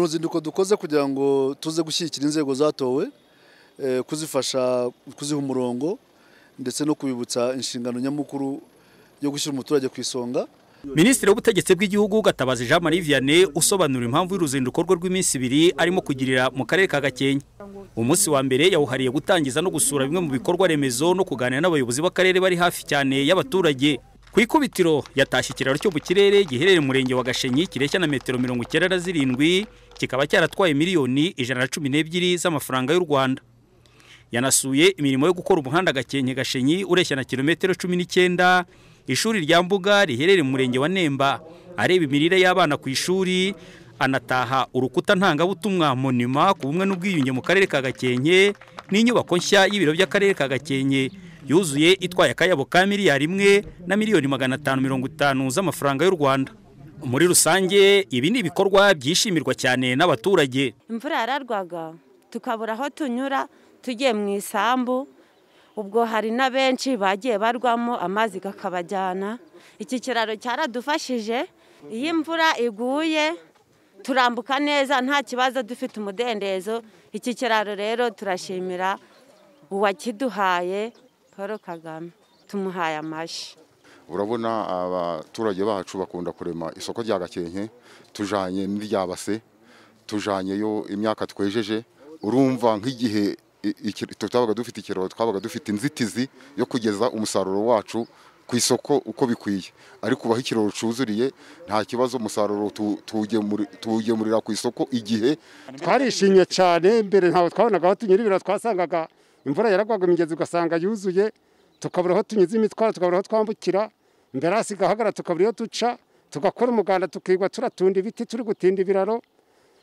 uruzinduko dukoze kugira ngo tuze gushyigikira inzego zatowe eh, kuzifasha kuziha umurongo ndetse no kubibutsa inshingano nyamukuru yo gushyira umuturage ku isonga minisitiri w'ubutegetsi bw'igihugu gatabazi jean marie vianney usobanura impamvu y'uruzinduko rwe rw'iminsi ibiri arimo kugirira mu karere ka gakenke umunsi wa mbere yawuhariye gutangiza no gusura bimwe mu bikorwa remezo no kuganira n'abayobozi b'akarere bari hafi cyane y'abaturage ku ikubitiro yatashye ikiraro cyo mu kirere giherereye umurenge wa gashenyi kireshya na metero mirongo icyenda na zirindwi kikaba cyaratwaye miliyoni ijana na cumi n'ebyiri z'amafaranga y'u rwanda yanasuye imirimo yo gukora umuhanda gakenke gashenyi ureshya na kilometero cumi n'icyenda ishuri rya mbuga riherereye mu murenge wa nemba areba imirire y'abana ku ishuri anataha urukuta ntangabutumwa monima ku bumwe n'ubwiyunge mu karere ka gakenke n'inyubako nshya y'ibiro by'akarere ka gakenke yuzuye itwaye akayabo ka miliyari imwe na miliyoni magana atanu mirongo itanu z'amafaranga y'u rwanda muri rusange ibi ni ibikorwa byishimirwa cyane n'abaturage imvura yararwaga tukabura aho tunyura tugiye mu isambu ubwo hari na benshi bagiye barwamo amazi kakabajyana iki kiraro cyaradufashije iyo imvura iguye turambuka neza nta kibazo dufite umudendezo iki kiraro rero turashimira uwakiduhaye paul kagame tumuhaye amashyi urabona abaturage bacu bakunda kurema isoko rya gakenke tujanye n'iryabase tujanyeyo imyaka twejeje urumva nk'igihe tutabaga dufite ikiraro twabaga dufite inzitizi yo kugeza umusaruro wacu ku isoko uko bikwiye ariko ubaho ikiraro cyuzuriye nta kibazo umusaruro tuwugemurira ku isoko igihe twarishimye cyane mbere ntabwo twabonaga aho tunyura ibintu twasangaga imvura yaragwaga imigezi ugasanga yuzuye tukabura aho tunyuze imitwaro tukabura aho twambukira mbere hasiga ahagara tukabura iyo duca tugakora umuganda tukigwa turatunda ibiti turi gutinda ibiraro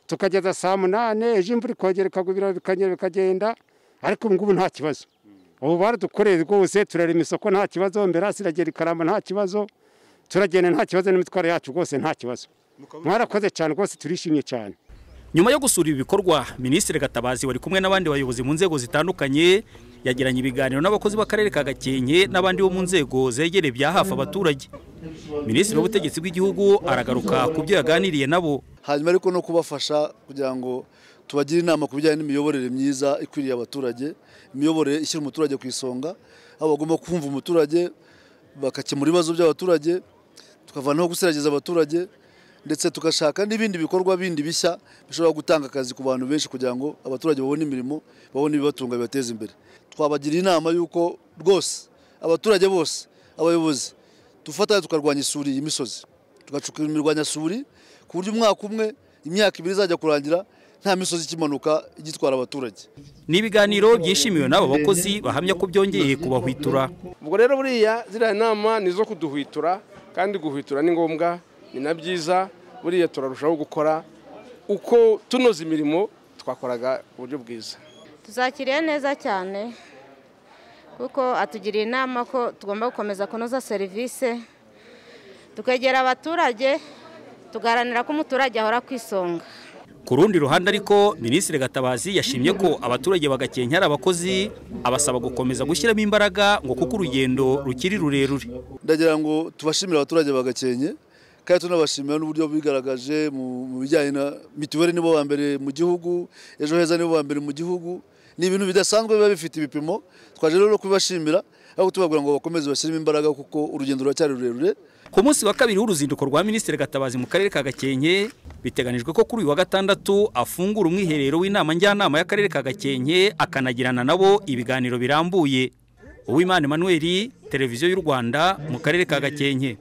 tukageza saa munani ejo imvura ikongera ikagwa ibiraro bikongera bikagenda ariko ubu ngubu nta kibazo ubu baradukoreye rwose turarema isoko nta kibazo mbere hasi iragera ikaramba nta kibazo turagenda nta kibazo n'imitwaro yacu rwose nta kibazo mwarakoze cyane rwose turishimye cyane nyuma yo gusura ibikorwa bikorwa minisitiri gatabazi wari kumwe n'abandi bayobozi mu nzego zitandukanye yagiranye ibiganiro n'abakozi b'akarere ka gakenke n'abandi bo mu nzego zegereye bya hafi abaturage minisitiri w'ubutegetsi bw'igihugu aragaruka ku byo yaganiriye nabo hanyuma ariko no kubafasha kugira ngo tubagire inama ku bijyanye n'imiyoborere myiza ikwiriye abaturage imiyoborere ishyira umuturage ku isonga aho bagomba kumva umuturage bagakemura ibibazo by'abaturage tukavanaho gusiragiza abaturage ndetse tugashaka n'ibindi bikorwa bindi bishya bishobora gutanga akazi ku bantu benshi kugira ngo abaturage babone imirimo babone ibibatunga bibateza imbere twabagira inama y'uko rwose abaturage bose abayobozi dufatanya tukarwanya isuri y'imisozi imirwanya imirwanyasuri ku buryo umwaka umwe imyaka ibiri izajya kurangira nta misozi ikimanuka igitwara abaturage ni ibiganiro byishimiwe n'abo bakozi bahamya ko byongeye kubahwitura ubwo rero buriya ziriya nama ni izo kuduhwitura kandi guhwitura ni ngombwa ni na byiza buriya turarushaho gukora uko tunoza imirimo twakoraga buryo bwiza tuzakiriye neza cyane kuko atugiriye inama ko tugomba gukomeza kunoza serivisi tukegera abaturage tugaranira ko umuturage ahora ku isonga ku rundi ruhande ariko minisitiri gatabazi yashimye ko abaturage bagakenyera abakozi abasaba gukomeza gushyiramo imbaraga ngo kuko urugendo rukiri rurerure ndagira ngo tubashimire abaturage bagakenye kandi tunabashimira n'uburyo bigaragaje mu bijyanye na mituweli nibo ba mbere mu gihugu ejo heza nibo ba mbere mu gihugu ni ibintu bidasanzwe biba bifite ibipimo twaje rero kubibashimira aho tubabwira ngo bakomeze bashyiremo imbaraga kuko urugendo ruracyari rurerure ku munsi wa kabiri w'uruzinduko rwa minisitiri gatabazi mu karere ka gakenke biteganijwe ko kuri uyu wa gatandatu afungura umwiherero w'inama njyanama y'akarere ka gakenke akanagirana nabo ibiganiro birambuye uwimana emanuweli televiziyo y'u rwanda mu karere ka gakenke